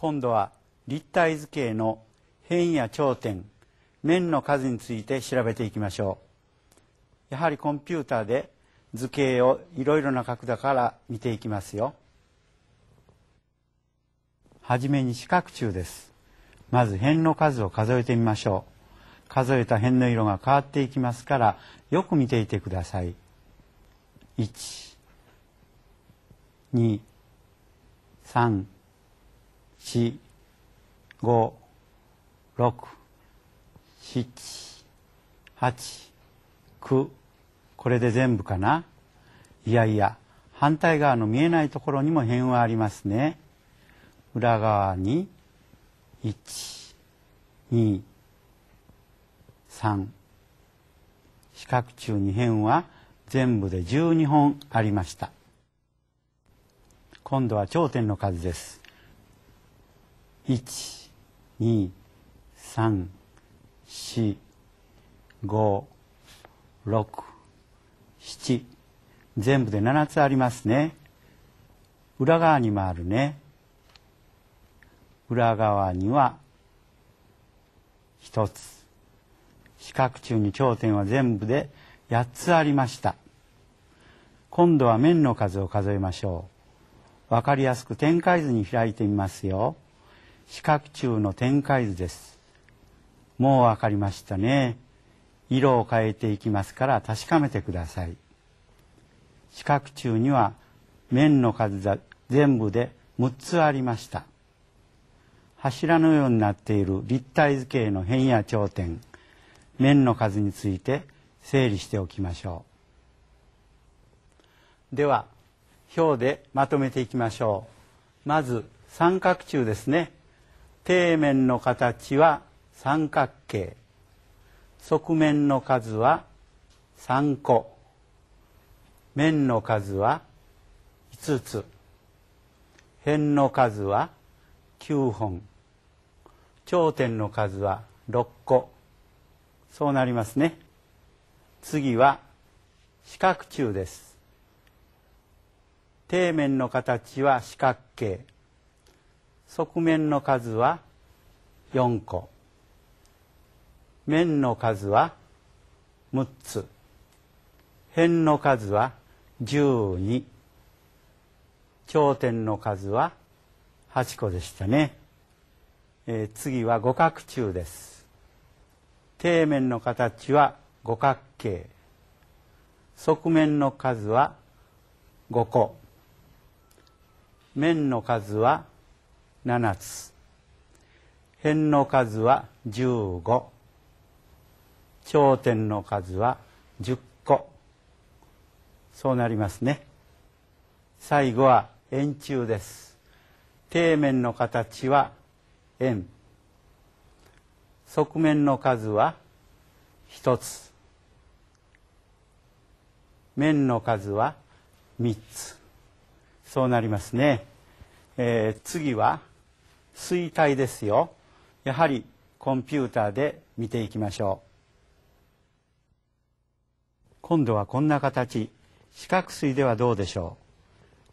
今度は立体図形の辺や頂点面の数について調べていきましょうやはりコンピューターで図形をいろいろな角度から見ていきますよはじめに四角柱ですまず辺の数を数えてみましょう数えた辺の色が変わっていきますからよく見ていてください1 2 3四五六七八九これで全部かないやいや反対側の見えないところにも辺はありますね。裏側に1、2、3四角柱2辺は全部で12本ありました。今度は頂点の数です。1234567全部で7つありますね裏側にもあるね裏側には1つ四角柱に頂点は全部で8つありました今度は面の数を数えましょう分かりやすく展開図に開いてみますよ四角柱の展開図です。もうわかりましたね。色を変えていきますから確かめてください。四角柱には面の数が全部で6つありました。柱のようになっている立体図形の辺や頂点、面の数について整理しておきましょう。では、表でまとめていきましょう。まず、三角柱ですね。底面の形は三角形側面の数は3個面の数は5つ辺の数は9本頂点の数は6個そうなりますね次は四角柱です底面の形は四角形側面の数は4個面の数は6つ辺の数は12頂点の数は8個でしたね、えー、次は五角柱です底面の形は五角形側面の数は5個面の数は7つ辺の数は15頂点の数は10個そうなりますね最後は円柱です底面の形は円側面の数は1つ面の数は3つそうなりますね、えー、次は衰体ですよやはりコンピューターで見ていきましょう今度はこんな形四角錐ではどうでしょ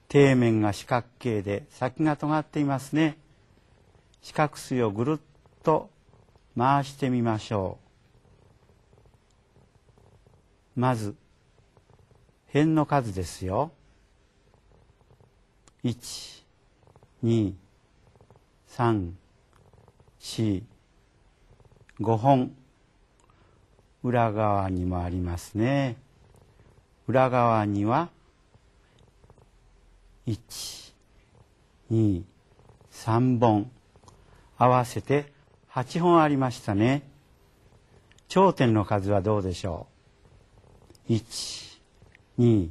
う底面が四角形で先が尖っていますね四角錐をぐるっと回してみましょうまず辺の数ですよ123 45本裏側にもありますね裏側には123本合わせて8本ありましたね頂点の数はどうでしょう1234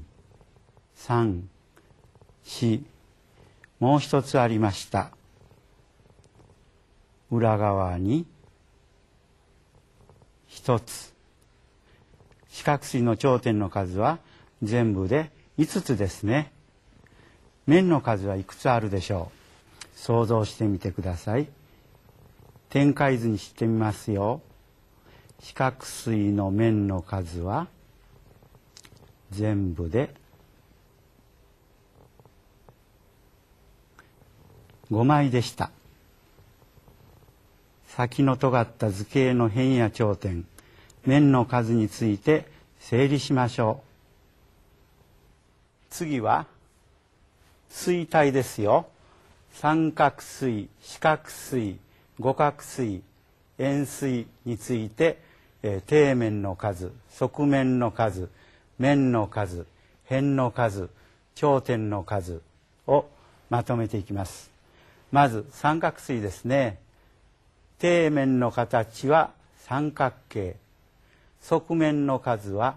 もう一つありました裏側に1つ四角錐の頂点の数は全部で5つですね面の数はいくつあるでしょう想像してみてください展開図にしてみますよ四角錐の面の数は全部で5枚でした。先の尖った図形の辺や頂点面の数について整理しましょう次は錐体ですよ三角錐四角錐五角錐円錐について、えー、底面の数側面の数面の数辺の数頂点の数をまとめていきますまず三角錐ですね底面の形は三角形側面の数は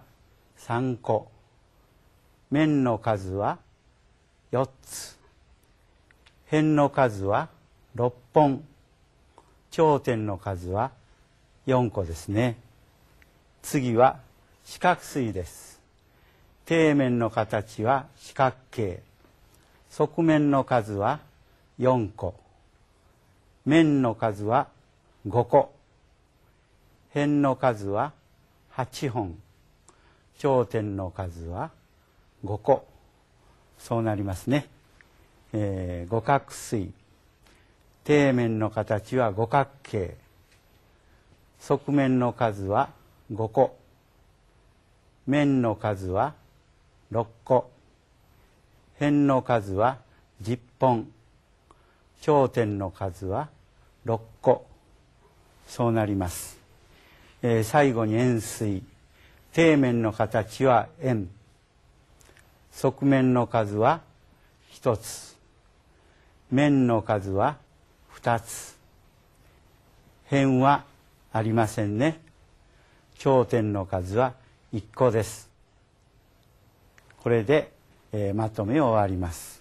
3個面の数は4つ辺の数は6本頂点の数は4個ですね次は四角錐です底面の形は四角形側面の数は4個面の数は5個辺の数は8本頂点の数は5個そうなりますね、えー、五角錐底面の形は五角形側面の数は5個面の数は6個辺の数は10本頂点の数は6個そうなります、えー、最後に円錐底面の形は円側面の数は1つ面の数は2つ辺はありませんね頂点の数は1個ですこれで、えー、まとめを終わります